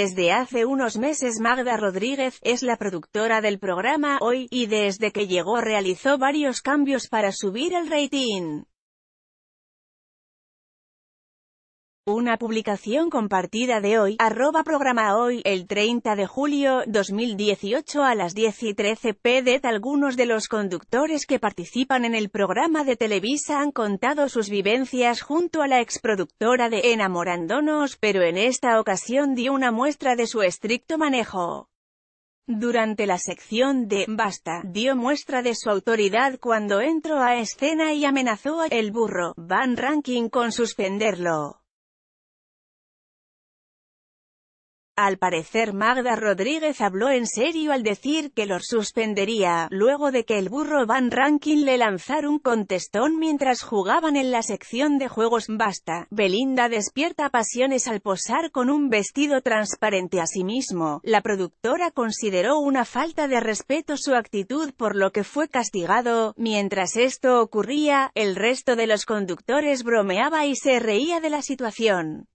Desde hace unos meses Magda Rodríguez es la productora del programa Hoy, y desde que llegó realizó varios cambios para subir el rating. Una publicación compartida de hoy, arroba programa hoy, el 30 de julio 2018 a las 10 y 13 pd. Algunos de los conductores que participan en el programa de Televisa han contado sus vivencias junto a la exproductora de Enamorándonos, pero en esta ocasión dio una muestra de su estricto manejo. Durante la sección de «Basta», dio muestra de su autoridad cuando entró a escena y amenazó a «El Burro» Van Ranking con suspenderlo. Al parecer Magda Rodríguez habló en serio al decir que los suspendería, luego de que el burro Van Rankin le lanzara un contestón mientras jugaban en la sección de juegos Basta. Belinda despierta pasiones al posar con un vestido transparente a sí mismo. La productora consideró una falta de respeto su actitud por lo que fue castigado. Mientras esto ocurría, el resto de los conductores bromeaba y se reía de la situación.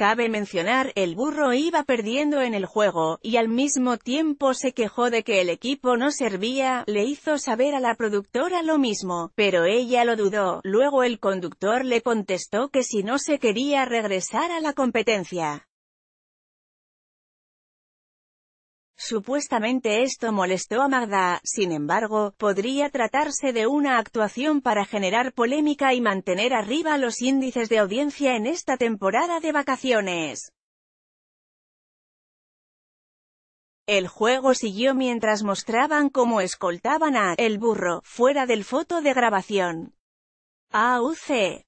Cabe mencionar, el burro iba perdiendo en el juego, y al mismo tiempo se quejó de que el equipo no servía, le hizo saber a la productora lo mismo, pero ella lo dudó, luego el conductor le contestó que si no se quería regresar a la competencia, Supuestamente esto molestó a Magda, sin embargo, podría tratarse de una actuación para generar polémica y mantener arriba los índices de audiencia en esta temporada de vacaciones. El juego siguió mientras mostraban cómo escoltaban a «El Burro» fuera del foto de grabación. AUC